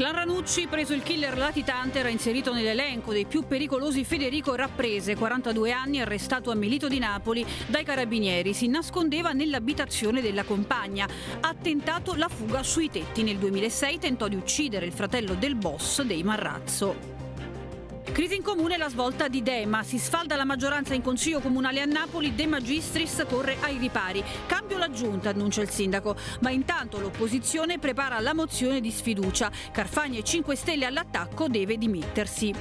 Clan Ranucci, preso il killer latitante, era inserito nell'elenco dei più pericolosi Federico Rapprese, 42 anni, arrestato a Melito di Napoli dai carabinieri. Si nascondeva nell'abitazione della compagna. Ha tentato la fuga sui tetti. Nel 2006 tentò di uccidere il fratello del boss dei Marrazzo. Crisi in comune la svolta di Dema. Si sfalda la maggioranza in Consiglio Comunale a Napoli, De Magistris corre ai ripari. Cambio la giunta, annuncia il sindaco. Ma intanto l'opposizione prepara la mozione di sfiducia. Carfagna e 5 Stelle all'attacco deve dimettersi.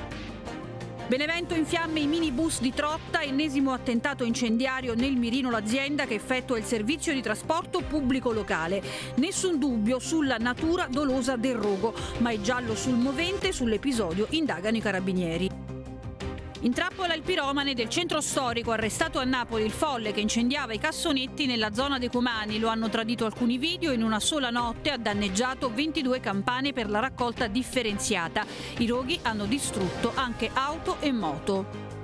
Benevento in fiamme i minibus di Trotta, ennesimo attentato incendiario nel mirino l'azienda che effettua il servizio di trasporto pubblico locale. Nessun dubbio sulla natura dolosa del rogo, ma è giallo sul movente, sull'episodio indagano i carabinieri. In trappola il piromane del centro storico arrestato a Napoli il folle che incendiava i cassonetti nella zona dei Comani. Lo hanno tradito alcuni video, in una sola notte ha danneggiato 22 campane per la raccolta differenziata. I roghi hanno distrutto anche auto e moto.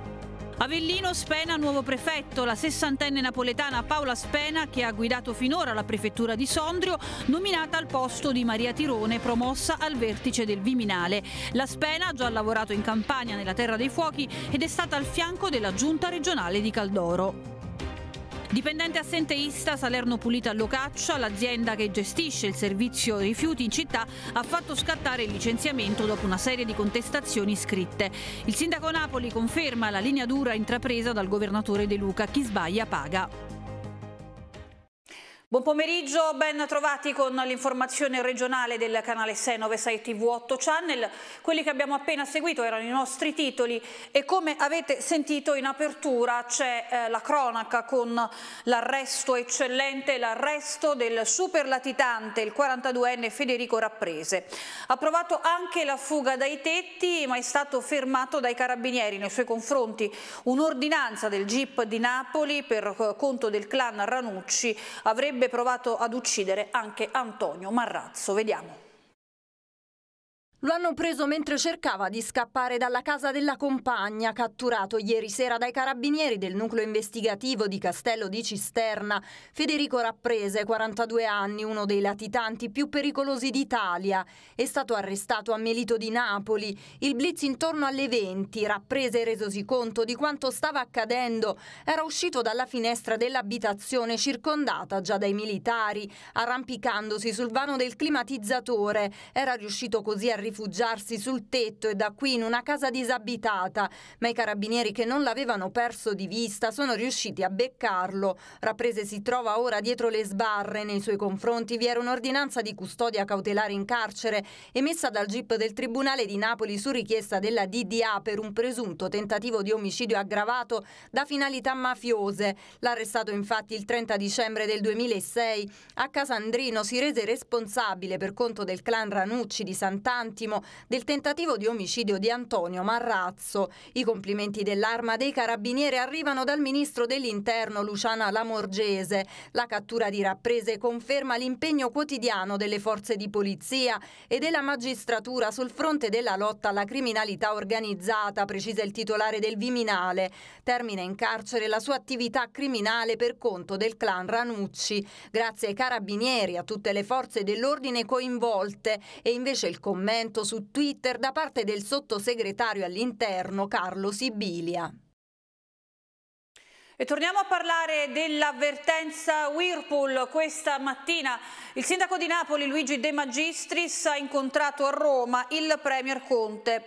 Avellino Spena nuovo prefetto, la sessantenne napoletana Paola Spena che ha guidato finora la prefettura di Sondrio, nominata al posto di Maria Tirone, promossa al vertice del Viminale. La Spena ha già lavorato in campagna nella Terra dei Fuochi ed è stata al fianco della giunta regionale di Caldoro. Dipendente assenteista Salerno Pulita Locaccia, l'azienda che gestisce il servizio rifiuti in città, ha fatto scattare il licenziamento dopo una serie di contestazioni scritte. Il sindaco Napoli conferma la linea dura intrapresa dal governatore De Luca, chi sbaglia paga. Buon pomeriggio, ben trovati con l'informazione regionale del canale 696 TV8 Channel. Quelli che abbiamo appena seguito erano i nostri titoli e come avete sentito in apertura c'è eh, la cronaca con l'arresto eccellente, l'arresto del super il 42enne Federico Rapprese. Ha provato anche la fuga dai tetti ma è stato fermato dai carabinieri nei suoi confronti. Un'ordinanza del GIP di Napoli per conto del clan Ranucci avrebbe avrebbe provato ad uccidere anche Antonio Marrazzo. Vediamo. Lo hanno preso mentre cercava di scappare dalla casa della compagna, catturato ieri sera dai carabinieri del nucleo investigativo di Castello di Cisterna. Federico Rapprese, 42 anni, uno dei latitanti più pericolosi d'Italia, è stato arrestato a Melito di Napoli. Il blitz intorno alle 20, Rapprese resosi conto di quanto stava accadendo, era uscito dalla finestra dell'abitazione circondata già dai militari, arrampicandosi sul vano del climatizzatore. Era riuscito così a rifugiarsi sul tetto e da qui in una casa disabitata, ma i carabinieri che non l'avevano perso di vista sono riusciti a beccarlo. Rapprese si trova ora dietro le sbarre, nei suoi confronti vi era un'ordinanza di custodia cautelare in carcere emessa dal GIP del Tribunale di Napoli su richiesta della DDA per un presunto tentativo di omicidio aggravato da finalità mafiose. L'arrestato infatti il 30 dicembre del 2006 a Casandrino si rese responsabile per conto del clan Ranucci di Sant'Anna intimo del tentativo di omicidio di Antonio Marrazzo. I complimenti dell'arma dei carabinieri arrivano dal ministro dell'interno Luciana Lamorgese. La cattura di rapprese conferma l'impegno quotidiano delle forze di polizia e della magistratura sul fronte della lotta alla criminalità organizzata, precisa il titolare del Viminale. Termina in carcere la sua attività criminale per conto del clan Ranucci. Grazie ai carabinieri, a tutte le forze dell'ordine coinvolte e invece il commento commento su Twitter da parte del sottosegretario all'interno Carlo Sibilia. E torniamo a parlare dell'avvertenza Whirlpool. Questa mattina il sindaco di Napoli Luigi De Magistris ha incontrato a Roma il Premier Conte.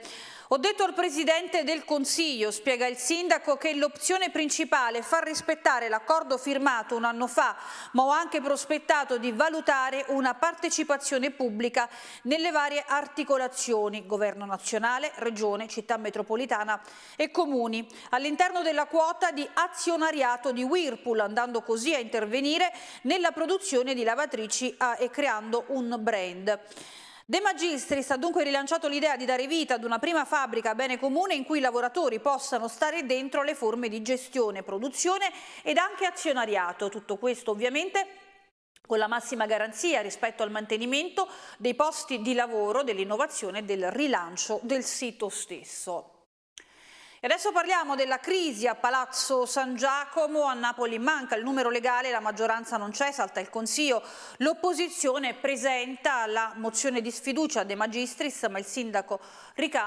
Ho detto al Presidente del Consiglio, spiega il Sindaco, che l'opzione principale è far rispettare l'accordo firmato un anno fa, ma ho anche prospettato di valutare una partecipazione pubblica nelle varie articolazioni, governo nazionale, regione, città metropolitana e comuni, all'interno della quota di azionariato di Whirlpool, andando così a intervenire nella produzione di lavatrici ah, e creando un brand. De Magistris ha dunque rilanciato l'idea di dare vita ad una prima fabbrica a bene comune in cui i lavoratori possano stare dentro le forme di gestione, produzione ed anche azionariato. Tutto questo ovviamente con la massima garanzia rispetto al mantenimento dei posti di lavoro, dell'innovazione e del rilancio del sito stesso. E adesso parliamo della crisi a Palazzo San Giacomo, a Napoli manca il numero legale, la maggioranza non c'è, salta il Consiglio, l'opposizione presenta la mozione di sfiducia De Magistris, ma il sindaco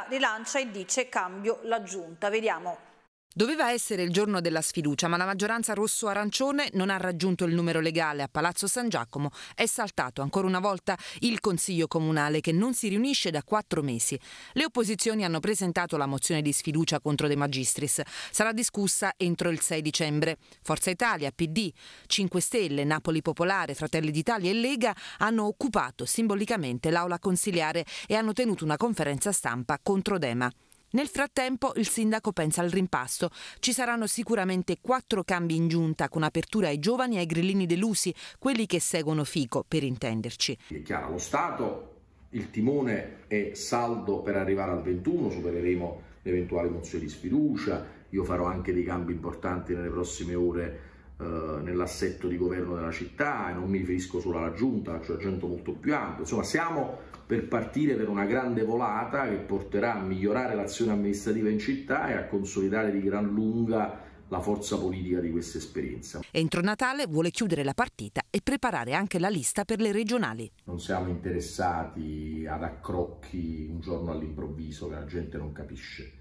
rilancia e dice cambio la giunta. Vediamo. Doveva essere il giorno della sfiducia, ma la maggioranza rosso-arancione non ha raggiunto il numero legale. A Palazzo San Giacomo è saltato ancora una volta il Consiglio Comunale che non si riunisce da quattro mesi. Le opposizioni hanno presentato la mozione di sfiducia contro De Magistris. Sarà discussa entro il 6 dicembre. Forza Italia, PD, 5 Stelle, Napoli Popolare, Fratelli d'Italia e Lega hanno occupato simbolicamente l'aula consiliare e hanno tenuto una conferenza stampa contro Dema. Nel frattempo il sindaco pensa al rimpasto. Ci saranno sicuramente quattro cambi in giunta con apertura ai giovani e ai grillini delusi, quelli che seguono Fico, per intenderci. È chiaro, lo Stato, il timone è saldo per arrivare al 21, supereremo le eventuali mozioni di sfiducia, io farò anche dei cambi importanti nelle prossime ore eh, nell'assetto di governo della città e non mi riferisco solo alla giunta, c'è cioè gente molto più ampio. Insomma, siamo per partire per una grande volata che porterà a migliorare l'azione amministrativa in città e a consolidare di gran lunga la forza politica di questa esperienza. Entro Natale vuole chiudere la partita e preparare anche la lista per le regionali. Non siamo interessati ad accrocchi un giorno all'improvviso che la gente non capisce.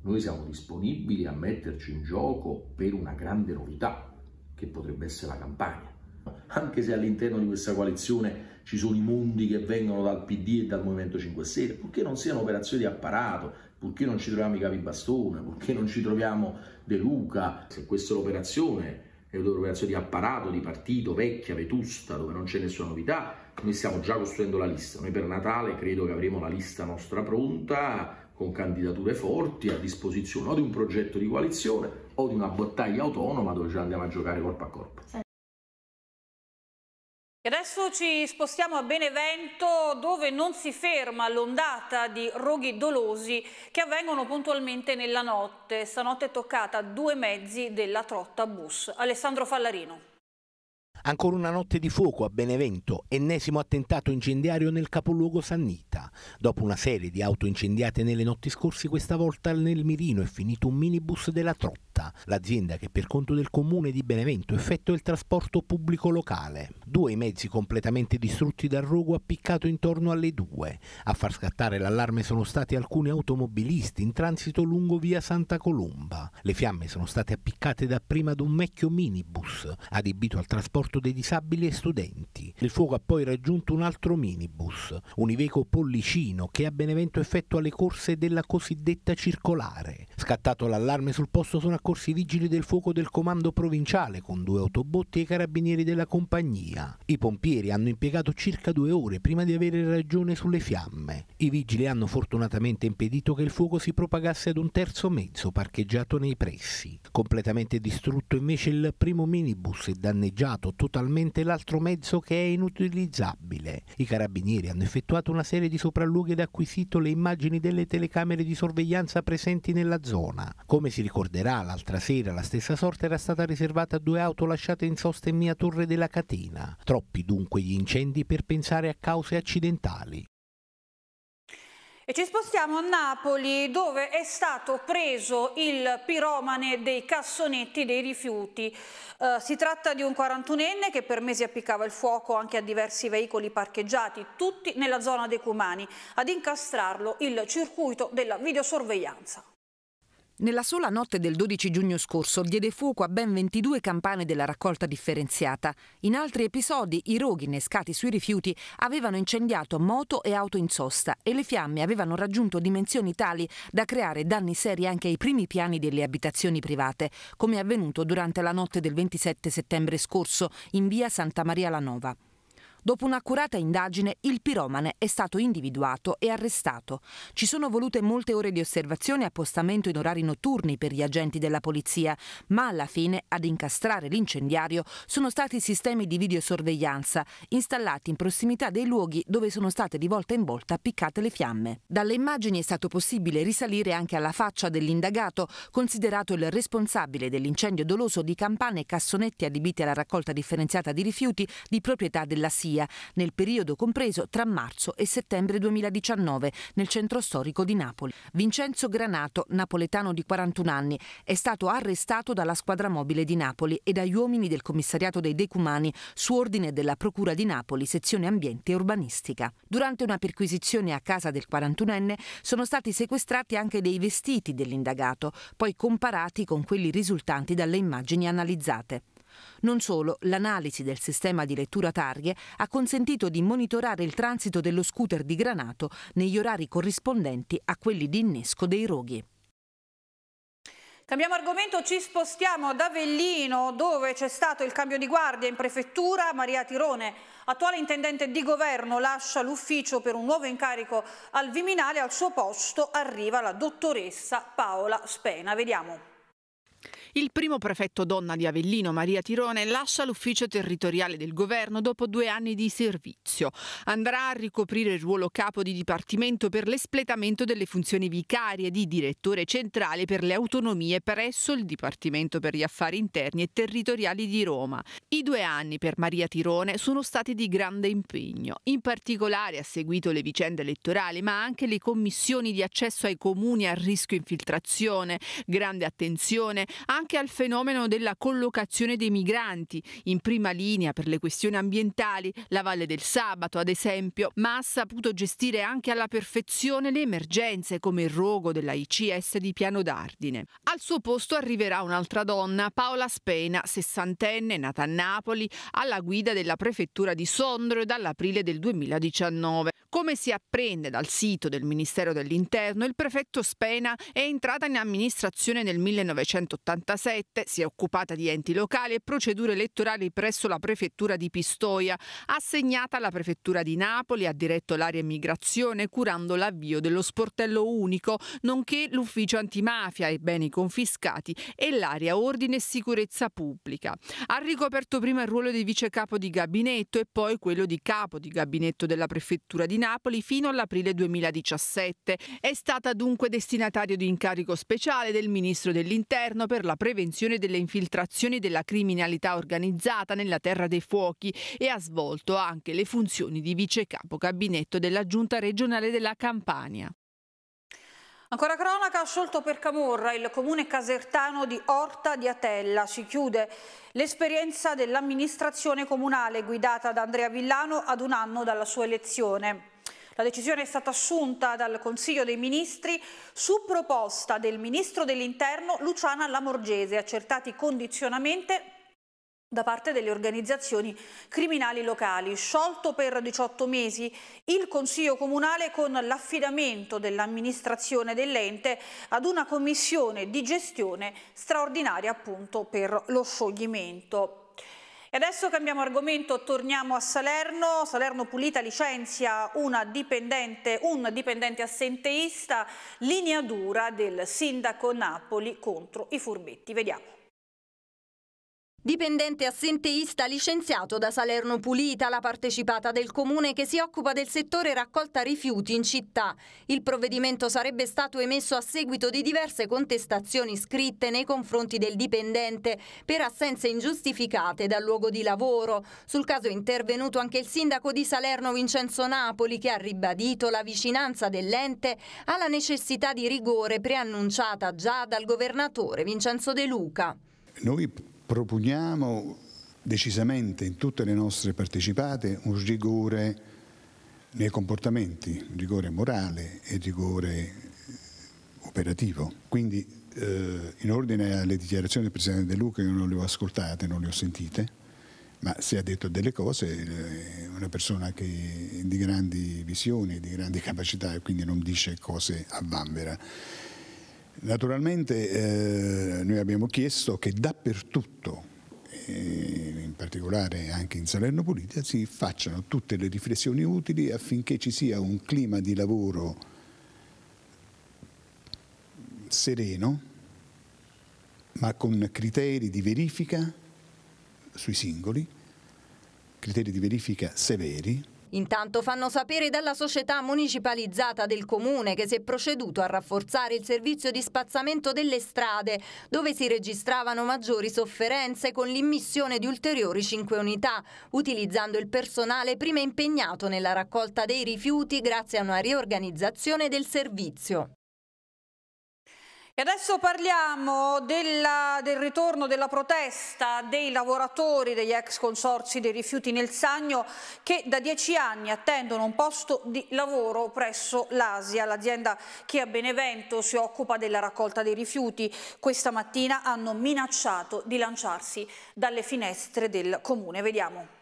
Noi siamo disponibili a metterci in gioco per una grande novità, che potrebbe essere la campagna. Anche se all'interno di questa coalizione ci sono i mondi che vengono dal PD e dal Movimento 5 Stelle, purché non siano operazioni di apparato, purché non ci troviamo i capi bastone, purché non ci troviamo De Luca, se questa è l'operazione è un'operazione di apparato, di partito, vecchia, vetusta, dove non c'è nessuna novità, noi stiamo già costruendo la lista. Noi per Natale credo che avremo la lista nostra pronta, con candidature forti, a disposizione o di un progetto di coalizione o di una battaglia autonoma dove ce andiamo a giocare corpo a corpo. Sì. E adesso ci spostiamo a Benevento dove non si ferma l'ondata di roghi dolosi che avvengono puntualmente nella notte. Stanotte è toccata due mezzi della trotta bus. Alessandro Fallarino. Ancora una notte di fuoco a Benevento, ennesimo attentato incendiario nel capoluogo Sannita. Dopo una serie di auto incendiate nelle notti scorse, questa volta nel Mirino è finito un minibus della Trotta l'azienda che per conto del comune di Benevento effettua il trasporto pubblico locale. Due mezzi completamente distrutti dal rogo appiccato intorno alle due. A far scattare l'allarme sono stati alcuni automobilisti in transito lungo via Santa Colomba. Le fiamme sono state appiccate dapprima ad un vecchio minibus adibito al trasporto trasporto dei disabili e studenti. Il fuoco ha poi raggiunto un altro minibus, un Iveco Pollicino, che a Benevento effettua le corse della cosiddetta circolare. Scattato l'allarme sul posto sono accorsi i vigili del fuoco del comando provinciale con due autobotti e i carabinieri della compagnia. I pompieri hanno impiegato circa due ore prima di avere ragione sulle fiamme. I vigili hanno fortunatamente impedito che il fuoco si propagasse ad un terzo mezzo parcheggiato nei pressi. Completamente distrutto invece il primo minibus e danneggiato tutto totalmente l'altro mezzo che è inutilizzabile. I carabinieri hanno effettuato una serie di sopralluoghi ed acquisito le immagini delle telecamere di sorveglianza presenti nella zona. Come si ricorderà, l'altra sera la stessa sorte era stata riservata a due auto lasciate in sosta in mia torre della catena. Troppi dunque gli incendi per pensare a cause accidentali. E ci spostiamo a Napoli dove è stato preso il piromane dei cassonetti dei rifiuti. Eh, si tratta di un 41enne che per mesi appiccava il fuoco anche a diversi veicoli parcheggiati, tutti nella zona dei Cumani, ad incastrarlo il circuito della videosorveglianza. Nella sola notte del 12 giugno scorso diede fuoco a ben 22 campane della raccolta differenziata. In altri episodi i roghi innescati sui rifiuti avevano incendiato moto e auto in sosta e le fiamme avevano raggiunto dimensioni tali da creare danni seri anche ai primi piani delle abitazioni private, come è avvenuto durante la notte del 27 settembre scorso in via Santa Maria la Nova. Dopo un'accurata indagine, il piromane è stato individuato e arrestato. Ci sono volute molte ore di osservazione e appostamento in orari notturni per gli agenti della polizia, ma alla fine ad incastrare l'incendiario sono stati sistemi di videosorveglianza installati in prossimità dei luoghi dove sono state di volta in volta appiccate le fiamme. Dalle immagini è stato possibile risalire anche alla faccia dell'indagato, considerato il responsabile dell'incendio doloso di campane e cassonetti adibiti alla raccolta differenziata di rifiuti di proprietà della SIA Lombardia, nel periodo compreso tra marzo e settembre 2019, nel centro storico di Napoli. Vincenzo Granato, napoletano di 41 anni, è stato arrestato dalla squadra mobile di Napoli e dagli uomini del commissariato dei Decumani su ordine della Procura di Napoli, sezione ambiente e urbanistica. Durante una perquisizione a casa del 41enne sono stati sequestrati anche dei vestiti dell'indagato, poi comparati con quelli risultanti dalle immagini analizzate. Non solo, l'analisi del sistema di lettura targhe ha consentito di monitorare il transito dello scooter di Granato negli orari corrispondenti a quelli di innesco dei roghi. Cambiamo argomento, ci spostiamo ad Avellino dove c'è stato il cambio di guardia in prefettura. Maria Tirone, attuale intendente di governo, lascia l'ufficio per un nuovo incarico al Viminale. Al suo posto arriva la dottoressa Paola Spena. Vediamo. Il primo prefetto donna di Avellino, Maria Tirone, lascia l'ufficio territoriale del governo dopo due anni di servizio. Andrà a ricoprire il ruolo capo di Dipartimento per l'espletamento delle funzioni vicarie di direttore centrale per le autonomie presso il Dipartimento per gli affari interni e territoriali di Roma. I due anni per Maria Tirone sono stati di grande impegno. In particolare ha seguito le vicende elettorali, ma anche le commissioni di accesso ai comuni a rischio infiltrazione, grande attenzione anche al fenomeno della collocazione dei migranti, in prima linea per le questioni ambientali, la Valle del Sabato ad esempio, ma ha saputo gestire anche alla perfezione le emergenze come il rogo della ICS di Piano d'Ardine. Al suo posto arriverà un'altra donna, Paola Spena, sessantenne, nata a Napoli, alla guida della prefettura di Sondrio dall'aprile del 2019. Come si apprende dal sito del Ministero dell'Interno, il prefetto Spena è entrata in amministrazione nel 1987, si è occupata di enti locali e procedure elettorali presso la prefettura di Pistoia, assegnata alla prefettura di Napoli, ha diretto l'area immigrazione curando l'avvio dello sportello unico, nonché l'ufficio antimafia e beni confiscati e l'area ordine e sicurezza pubblica. Ha ricoperto prima il ruolo di vice capo di gabinetto e poi quello di capo di gabinetto della prefettura di Napoli fino all'aprile 2017. È stata dunque destinataria di incarico speciale del Ministro dell'Interno per la prevenzione delle infiltrazioni della criminalità organizzata nella Terra dei Fuochi e ha svolto anche le funzioni di vice capo gabinetto della Giunta regionale della Campania. Ancora cronaca, sciolto per Camorra il comune casertano di Orta di Atella. Si chiude l'esperienza dell'amministrazione comunale guidata da Andrea Villano ad un anno dalla sua elezione. La decisione è stata assunta dal Consiglio dei Ministri su proposta del Ministro dell'Interno Luciana Lamorgese, accertati condizionamente da parte delle organizzazioni criminali locali. Sciolto per 18 mesi, il Consiglio Comunale con l'affidamento dell'amministrazione dell'ente ad una commissione di gestione straordinaria appunto per lo scioglimento. E adesso cambiamo argomento, torniamo a Salerno. Salerno Pulita licenzia dipendente, un dipendente assenteista, linea dura del sindaco Napoli contro i furbetti. Vediamo. Dipendente assenteista licenziato da Salerno Pulita, la partecipata del comune che si occupa del settore raccolta rifiuti in città. Il provvedimento sarebbe stato emesso a seguito di diverse contestazioni scritte nei confronti del dipendente per assenze ingiustificate dal luogo di lavoro. Sul caso è intervenuto anche il sindaco di Salerno Vincenzo Napoli che ha ribadito la vicinanza dell'ente alla necessità di rigore preannunciata già dal governatore Vincenzo De Luca. Noi proponiamo decisamente in tutte le nostre partecipate un rigore nei comportamenti, un rigore morale e rigore operativo. Quindi eh, in ordine alle dichiarazioni del Presidente De Luca io non le ho ascoltate, non le ho sentite, ma se ha detto delle cose è eh, una persona che di grandi visioni, di grandi capacità e quindi non dice cose a vanvera. Naturalmente eh, noi abbiamo chiesto che dappertutto, eh, in particolare anche in Salerno Pulita, si facciano tutte le riflessioni utili affinché ci sia un clima di lavoro sereno, ma con criteri di verifica sui singoli, criteri di verifica severi, Intanto fanno sapere dalla società municipalizzata del comune che si è proceduto a rafforzare il servizio di spazzamento delle strade, dove si registravano maggiori sofferenze con l'immissione di ulteriori 5 unità, utilizzando il personale prima impegnato nella raccolta dei rifiuti grazie a una riorganizzazione del servizio. E adesso parliamo della, del ritorno della protesta dei lavoratori degli ex consorzi dei rifiuti nel Sagno che da dieci anni attendono un posto di lavoro presso l'Asia, l'azienda che a Benevento si occupa della raccolta dei rifiuti. Questa mattina hanno minacciato di lanciarsi dalle finestre del comune. Vediamo.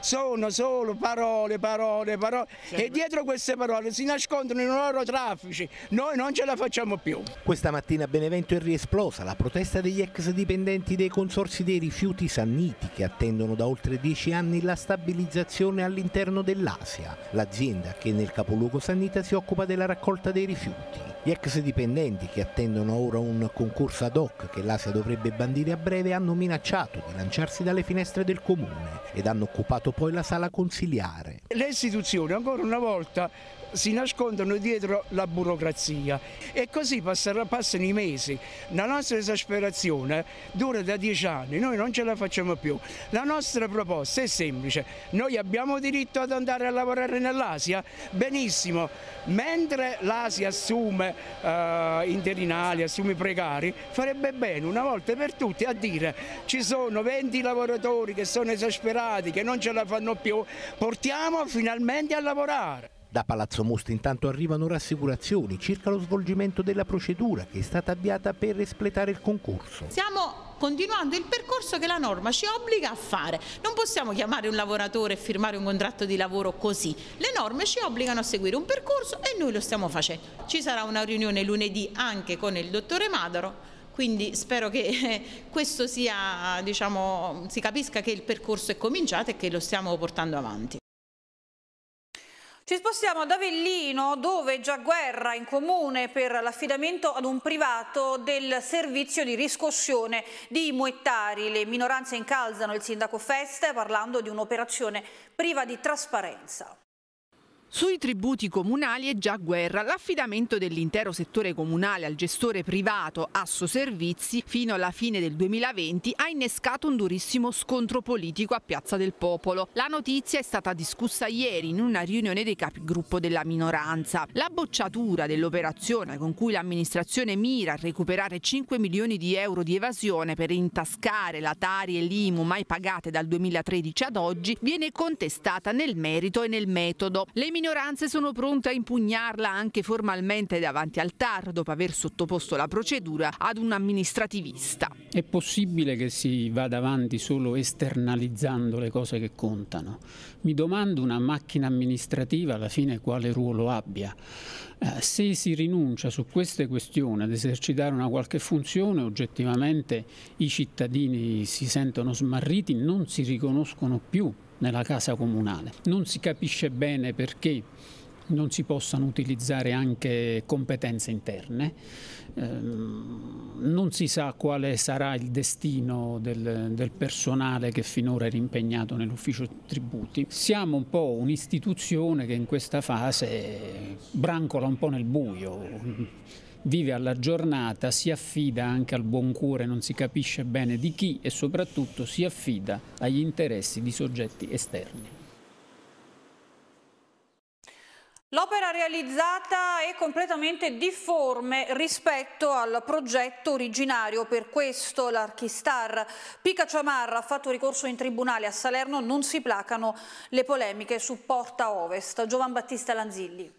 Sono solo parole, parole, parole Sempre. e dietro queste parole si nascondono i loro traffici, noi non ce la facciamo più. Questa mattina a Benevento è riesplosa la protesta degli ex dipendenti dei consorsi dei rifiuti sanniti che attendono da oltre dieci anni la stabilizzazione all'interno dell'Asia, l'azienda che nel capoluogo Sannita si occupa della raccolta dei rifiuti. Gli ex dipendenti che attendono ora un concorso ad hoc che l'Asia dovrebbe bandire a breve hanno minacciato di lanciarsi dalle finestre del comune ed hanno occupato poi la sala consiliare. Le istituzioni ancora una volta si nascondono dietro la burocrazia e così passerà, passano i mesi. La nostra esasperazione dura da dieci anni, noi non ce la facciamo più. La nostra proposta è semplice, noi abbiamo diritto ad andare a lavorare nell'Asia? Benissimo, mentre l'Asia assume eh, interinali, assume precari, farebbe bene una volta per tutte a dire ci sono 20 lavoratori che sono esasperati, che non ce la fanno più, portiamo finalmente a lavorare. Da Palazzo Musti intanto arrivano rassicurazioni circa lo svolgimento della procedura che è stata avviata per espletare il concorso. Siamo continuando il percorso che la norma ci obbliga a fare. Non possiamo chiamare un lavoratore e firmare un contratto di lavoro così. Le norme ci obbligano a seguire un percorso e noi lo stiamo facendo. Ci sarà una riunione lunedì anche con il dottore Madaro. Quindi spero che eh, questo sia, diciamo, si capisca che il percorso è cominciato e che lo stiamo portando avanti. Ci spostiamo ad Avellino dove già guerra in comune per l'affidamento ad un privato del servizio di riscossione di muettari. Le minoranze incalzano il sindaco Feste parlando di un'operazione priva di trasparenza. Sui tributi comunali è già guerra. L'affidamento dell'intero settore comunale al gestore privato Asso Servizi fino alla fine del 2020 ha innescato un durissimo scontro politico a Piazza del Popolo. La notizia è stata discussa ieri in una riunione dei capigruppo della minoranza. La bocciatura dell'operazione con cui l'amministrazione mira a recuperare 5 milioni di euro di evasione per intascare la Tari e l'Imu mai pagate dal 2013 ad oggi viene contestata nel merito e nel metodo. Le minoranze sono pronte a impugnarla anche formalmente davanti al TAR dopo aver sottoposto la procedura ad un amministrativista. È possibile che si vada avanti solo esternalizzando le cose che contano. Mi domando una macchina amministrativa alla fine quale ruolo abbia. Eh, se si rinuncia su queste questioni ad esercitare una qualche funzione, oggettivamente i cittadini si sentono smarriti, non si riconoscono più nella casa comunale. Non si capisce bene perché non si possano utilizzare anche competenze interne. Ehm, non si sa quale sarà il destino del, del personale che finora era impegnato nell'ufficio tributi. Siamo un po' un'istituzione che in questa fase brancola un po' nel buio vive alla giornata, si affida anche al buon cuore, non si capisce bene di chi e soprattutto si affida agli interessi di soggetti esterni. L'opera realizzata è completamente difforme rispetto al progetto originario, per questo l'archistar Pica Ciamarra ha fatto ricorso in tribunale a Salerno, non si placano le polemiche su Porta Ovest. Giovan Battista Lanzilli.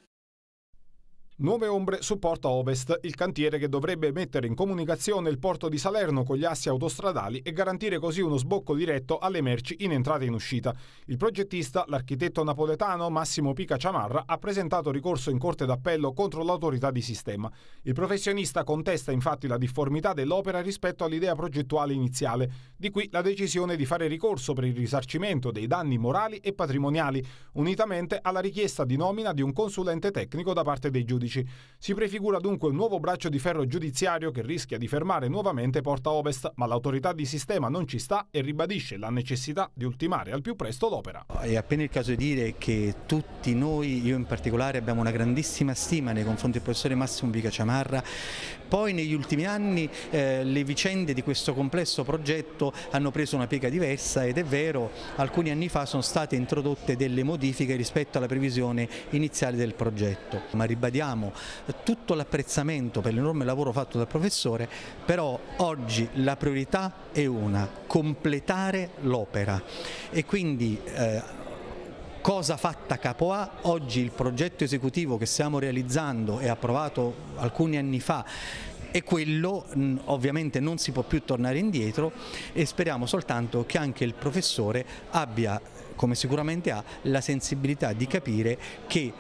Nuove ombre su Porta Ovest, il cantiere che dovrebbe mettere in comunicazione il porto di Salerno con gli assi autostradali e garantire così uno sbocco diretto alle merci in entrata e in uscita. Il progettista, l'architetto napoletano Massimo Pica Ciamarra, ha presentato ricorso in Corte d'Appello contro l'autorità di sistema. Il professionista contesta infatti la difformità dell'opera rispetto all'idea progettuale iniziale, di qui la decisione di fare ricorso per il risarcimento dei danni morali e patrimoniali, unitamente alla richiesta di nomina di un consulente tecnico da parte dei giudici. 2016. Si prefigura dunque un nuovo braccio di ferro giudiziario che rischia di fermare nuovamente Porta Ovest, ma l'autorità di sistema non ci sta e ribadisce la necessità di ultimare al più presto l'opera. È appena il caso di dire che tutti noi, io in particolare, abbiamo una grandissima stima nei confronti del professore Massimo Vica Ciamarra. Poi negli ultimi anni eh, le vicende di questo complesso progetto hanno preso una piega diversa ed è vero, alcuni anni fa sono state introdotte delle modifiche rispetto alla previsione iniziale del progetto, ma ribadiamo abbiamo tutto l'apprezzamento per l'enorme lavoro fatto dal professore, però oggi la priorità è una, completare l'opera e quindi eh, cosa fatta capo A, oggi il progetto esecutivo che stiamo realizzando e approvato alcuni anni fa è quello ovviamente non si può più tornare indietro e speriamo soltanto che anche il professore abbia come sicuramente ha la sensibilità di capire che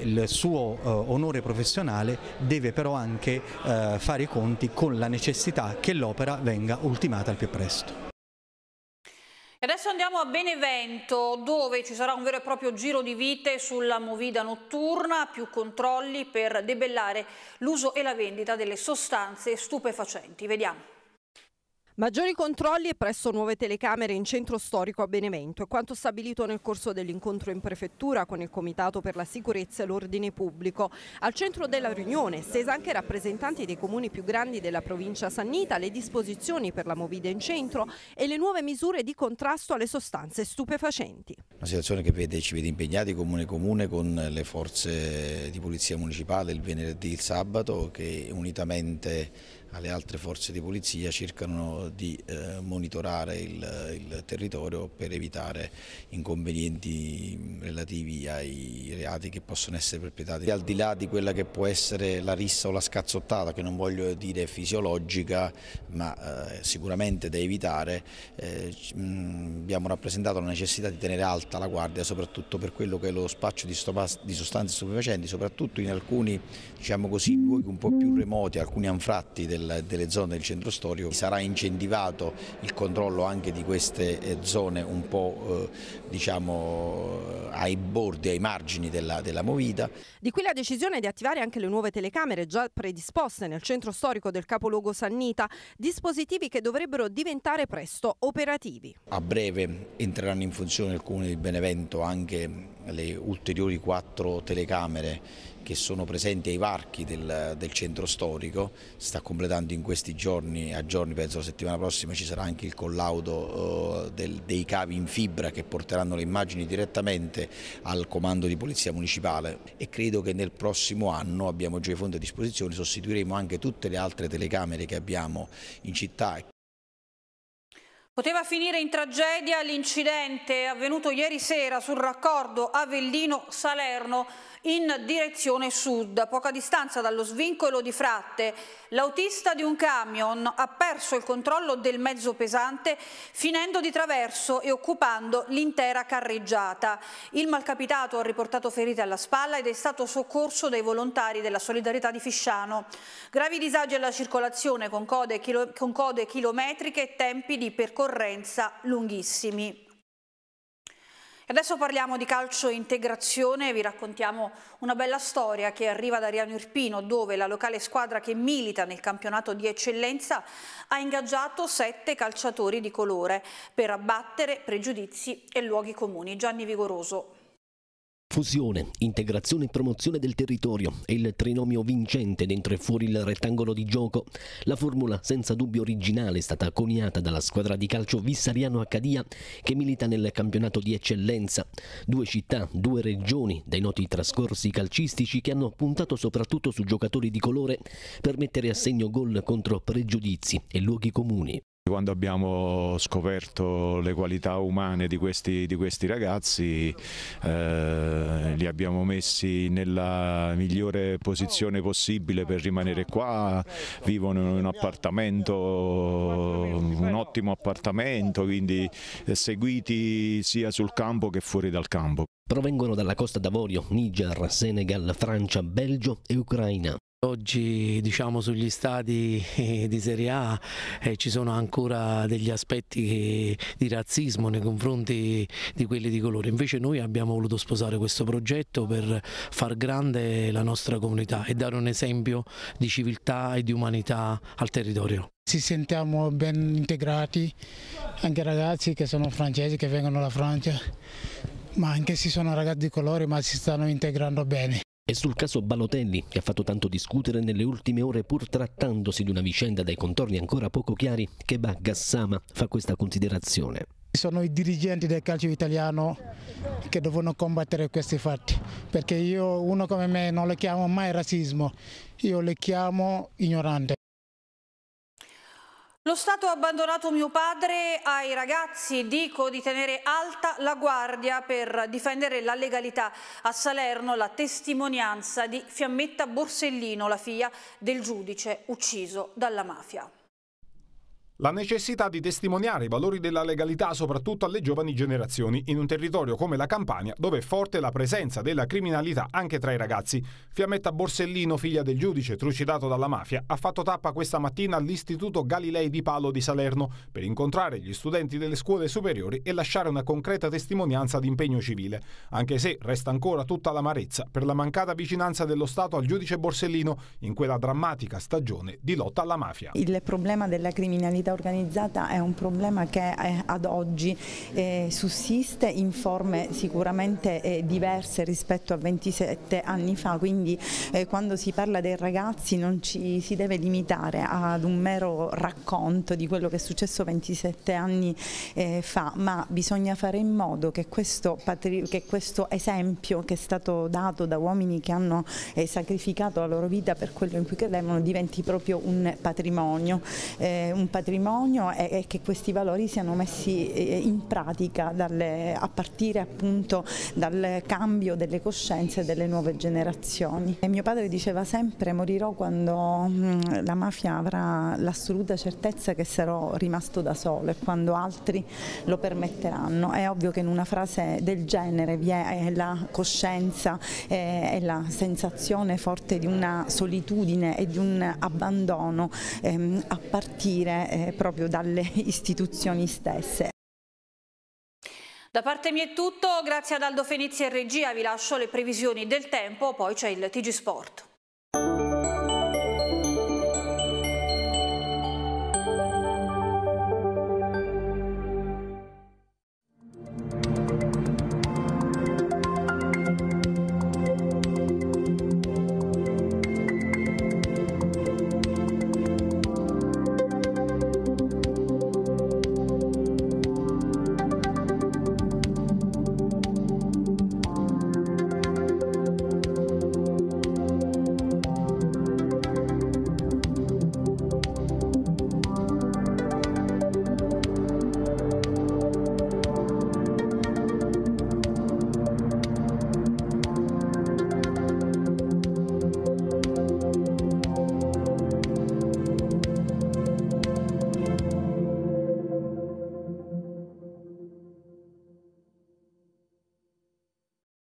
il suo eh, onore professionale deve però anche eh, fare i conti con la necessità che l'opera venga ultimata al più presto. Adesso andiamo a Benevento dove ci sarà un vero e proprio giro di vite sulla movida notturna, più controlli per debellare l'uso e la vendita delle sostanze stupefacenti. Vediamo. Maggiori controlli e presso nuove telecamere in centro storico a Benevento è quanto stabilito nel corso dell'incontro in prefettura con il Comitato per la sicurezza e l'ordine pubblico. Al centro della riunione stesa anche rappresentanti dei comuni più grandi della provincia sannita, le disposizioni per la movida in centro e le nuove misure di contrasto alle sostanze stupefacenti. Una situazione che vede, ci vede impegnati comune comune con le forze di polizia municipale il venerdì e il sabato che unitamente alle altre forze di polizia cercano di eh, monitorare il, il, territorio per evitare inconvenienti relativi ai reati che possono essere perpetrati. Al di là di quella che può essere la rissa o la scazzottata, che non voglio dire fisiologica, ma eh, sicuramente da evitare, eh, mm, abbiamo rappresentato la necessità di tenere alta la guardia, soprattutto per quello che è lo spaccio di, di sostanze stupefacenti, soprattutto in alcuni diciamo così, luoghi un po' più remoti, alcuni anfratti del del, delle zone del centro storico. Sarà incentivato il controllo anche di queste eh, zone un po' eh, diciamo, eh, ai bordi, ai margini della, della movida. Di qui la decisione di attivare anche le nuove telecamere già predisposte nel centro storico del capoluogo Sannita, dispositivi che dovrebbero diventare presto operativi. A breve entreranno in funzione nel comune di Benevento anche le ulteriori quattro telecamere che sono presenti ai varchi del, del, centro storico, si sta completando in questi giorni, a giorni penso la settimana prossima ci sarà anche il collaudo eh, del, dei cavi in fibra che porteranno le immagini direttamente al comando di polizia municipale e credo che nel prossimo anno abbiamo già i fondi a disposizione, sostituiremo anche tutte le altre telecamere che abbiamo in città. Poteva finire in tragedia l'incidente avvenuto ieri sera sul raccordo Avellino-Salerno in direzione sud, a poca distanza dallo svincolo di Fratte. L'autista di un camion ha perso il controllo del mezzo pesante finendo di traverso e occupando l'intera carreggiata. Il malcapitato ha riportato ferite alla spalla ed è stato soccorso dai volontari della solidarietà di Fisciano. Gravi disagi alla circolazione con code, chilo con code chilometriche e tempi di percorso ricorrenza lunghissimi. Adesso parliamo di calcio integrazione, vi raccontiamo una bella storia che arriva da Riano Irpino dove la locale squadra che milita nel campionato di eccellenza ha ingaggiato sette calciatori di colore per abbattere pregiudizi e luoghi comuni. Gianni Vigoroso. Fusione, integrazione e promozione del territorio è il trinomio vincente dentro e fuori il rettangolo di gioco. La formula senza dubbio originale è stata coniata dalla squadra di calcio Vissariano Accadia che milita nel campionato di eccellenza. Due città, due regioni dai noti trascorsi calcistici che hanno puntato soprattutto su giocatori di colore per mettere a segno gol contro pregiudizi e luoghi comuni. Quando abbiamo scoperto le qualità umane di questi, di questi ragazzi eh, li abbiamo messi nella migliore posizione possibile per rimanere qua, vivono in un appartamento, un ottimo appartamento, quindi seguiti sia sul campo che fuori dal campo. Provengono dalla Costa d'Avorio, Niger, Senegal, Francia, Belgio e Ucraina oggi diciamo, sugli stadi di Serie A eh, ci sono ancora degli aspetti che, di razzismo nei confronti di quelli di colore, invece noi abbiamo voluto sposare questo progetto per far grande la nostra comunità e dare un esempio di civiltà e di umanità al territorio ci sentiamo ben integrati, anche ragazzi che sono francesi, che vengono dalla Francia, ma anche se sono ragazzi di colore, ma si stanno integrando bene. E sul caso Balotelli, che ha fatto tanto discutere nelle ultime ore pur trattandosi di una vicenda dai contorni ancora poco chiari, che Gassama fa questa considerazione. Sono i dirigenti del calcio italiano che devono combattere questi fatti, perché io uno come me non le chiamo mai razzismo, io le chiamo ignorante. Lo Stato ha abbandonato mio padre ai ragazzi, dico di tenere alta la guardia per difendere la legalità. A Salerno la testimonianza di Fiammetta Borsellino, la figlia del giudice ucciso dalla mafia. La necessità di testimoniare i valori della legalità soprattutto alle giovani generazioni in un territorio come la Campania dove è forte la presenza della criminalità anche tra i ragazzi. Fiammetta Borsellino, figlia del giudice trucidato dalla mafia, ha fatto tappa questa mattina all'Istituto Galilei di Palo di Salerno per incontrare gli studenti delle scuole superiori e lasciare una concreta testimonianza di impegno civile, anche se resta ancora tutta l'amarezza per la mancata vicinanza dello Stato al giudice Borsellino in quella drammatica stagione di lotta alla mafia. Il problema della criminalità criminalità organizzata è un problema che eh, ad oggi eh, sussiste in forme sicuramente eh, diverse rispetto a 27 anni fa, quindi quando si parla dei ragazzi non ci si deve limitare ad un mero racconto di quello che è successo 27 anni fa, ma bisogna fare in modo che questo, che questo, esempio che è stato dato da uomini che hanno sacrificato la loro vita per quello in cui credevano diventi proprio un patrimonio, un patrimonio patrimonio e, che questi valori siano messi eh, in pratica dalle, a partire appunto dal cambio delle coscienze delle nuove generazioni. E mio padre diceva sempre morirò quando mm, la mafia avrà l'assoluta certezza che sarò rimasto da solo e quando altri lo permetteranno. È ovvio che in una frase del genere vi è la coscienza e la sensazione forte di una solitudine e di un abbandono ehm, a partire eh, proprio dalle istituzioni stesse. Da parte mia è tutto, grazie ad Aldo Fenizia e regia, vi lascio le previsioni del tempo, poi c'è il TG Sport.